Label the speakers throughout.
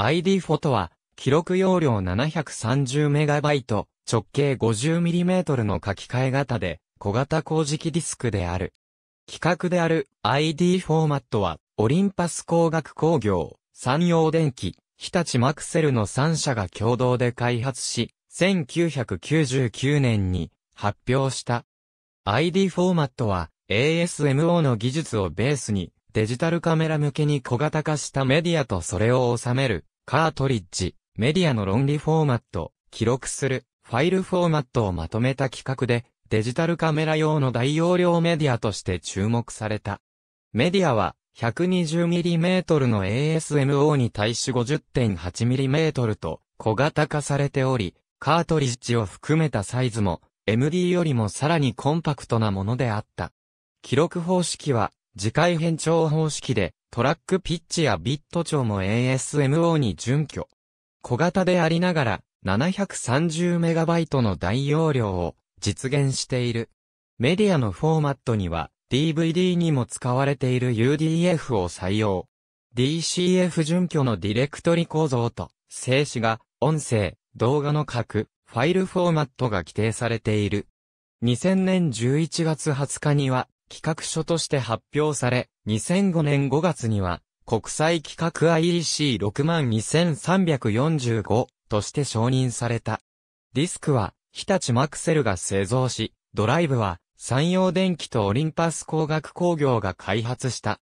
Speaker 1: ID フォトは、記録容量 730MB、直径 50mm の書き換え型で、小型工事機ディスクである。企画である ID フォーマットは、オリンパス工学工業、山陽電機、日立マクセルの3社が共同で開発し、1999年に発表した。ID フォーマットは ASMO の技術をベースにデジタルカメラ向けに小型化したメディアとそれを収めるカートリッジ、メディアの論理フォーマット、記録する、ファイルフォーマットをまとめた企画で、デジタルカメラ用の大容量メディアとして注目された。メディアは、120mm の ASMO に対し 50.8mm と小型化されており、カートリッジを含めたサイズも MD よりもさらにコンパクトなものであった。記録方式は次回変調方式でトラックピッチやビット長も ASMO に準拠。小型でありながら 730MB の大容量を実現している。メディアのフォーマットには DVD にも使われている UDF を採用。DCF 準拠のディレクトリ構造と静止画、音声、動画の各ファイルフォーマットが規定されている。2000年11月20日には企画書として発表され、2005年5月には、国際規格 IEC62345 として承認された。ディスクは、日立マクセルが製造し、ドライブは、山陽電機とオリンパス工学工業が開発した。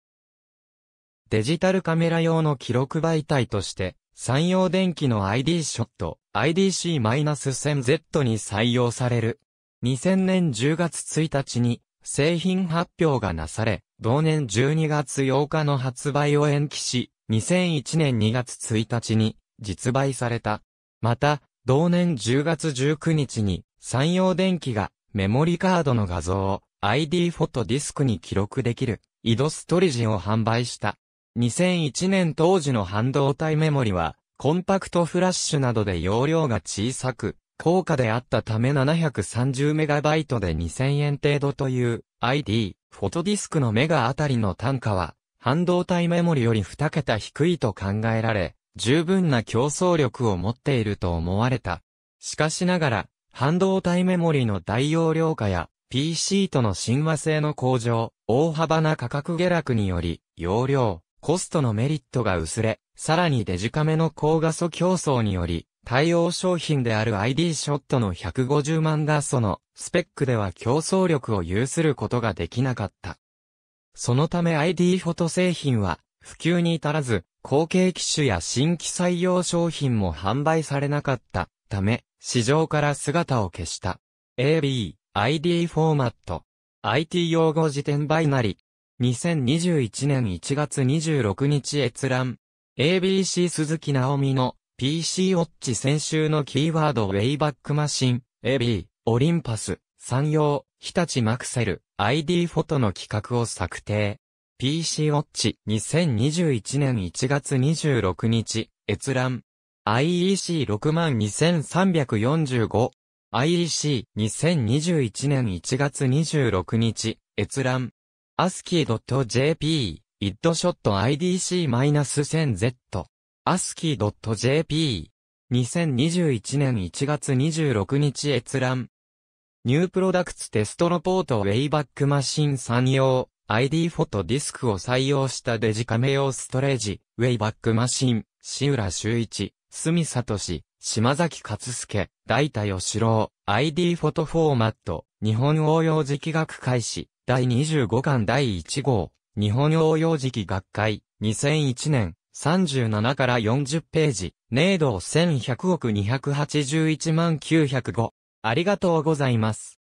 Speaker 1: デジタルカメラ用の記録媒体として、山陽電機の ID ショット IDC-1000Z に採用される。2000年10月1日に製品発表がなされ、同年12月8日の発売を延期し、2001年2月1日に実売された。また、同年10月19日に、山陽電機がメモリカードの画像を ID フォトディスクに記録できる、イドストリジンを販売した。2001年当時の半導体メモリは、コンパクトフラッシュなどで容量が小さく、高価であったため 730MB で2000円程度という ID フォトディスクのメガあたりの単価は、半導体メモリより2桁低いと考えられ、十分な競争力を持っていると思われた。しかしながら、半導体メモリの大容量化や PC との親和性の向上、大幅な価格下落により、容量、コストのメリットが薄れ、さらにデジカメの高画素競争により、対応商品である ID ショットの150万画素のスペックでは競争力を有することができなかった。そのため ID フォト製品は普及に至らず、後継機種や新規採用商品も販売されなかったため、市場から姿を消した。AB、ID フォーマット。IT 用語辞典バイナリ。2021年1月26日閲覧。ABC 鈴木直美の PC ウォッチ先週のキーワードウェイバックマシン、エビー、オリンパス、産業、日立マクセル、ID フォトの企画を策定。PC ウォッチ2021年1月26日、閲覧。IEC62345。IEC2021 年1月26日、閲覧。ASCII.jp、イッドショット IDC-1000Z。ASCII.jp。2021年1月26日閲覧。ニュープロダクツテストロポートウェイバックマシン3用 ID フォトディスクを採用したデジカメ用ストレージ、ウェイバックマシン、志浦修一、住里氏、島崎勝介、大田義郎、ID フォトフォーマット、日本応用時期学会誌、第25巻第1号、日本応用時期学会、2001年、37から40ページ、ネード1100億281万905。ありがとうございます。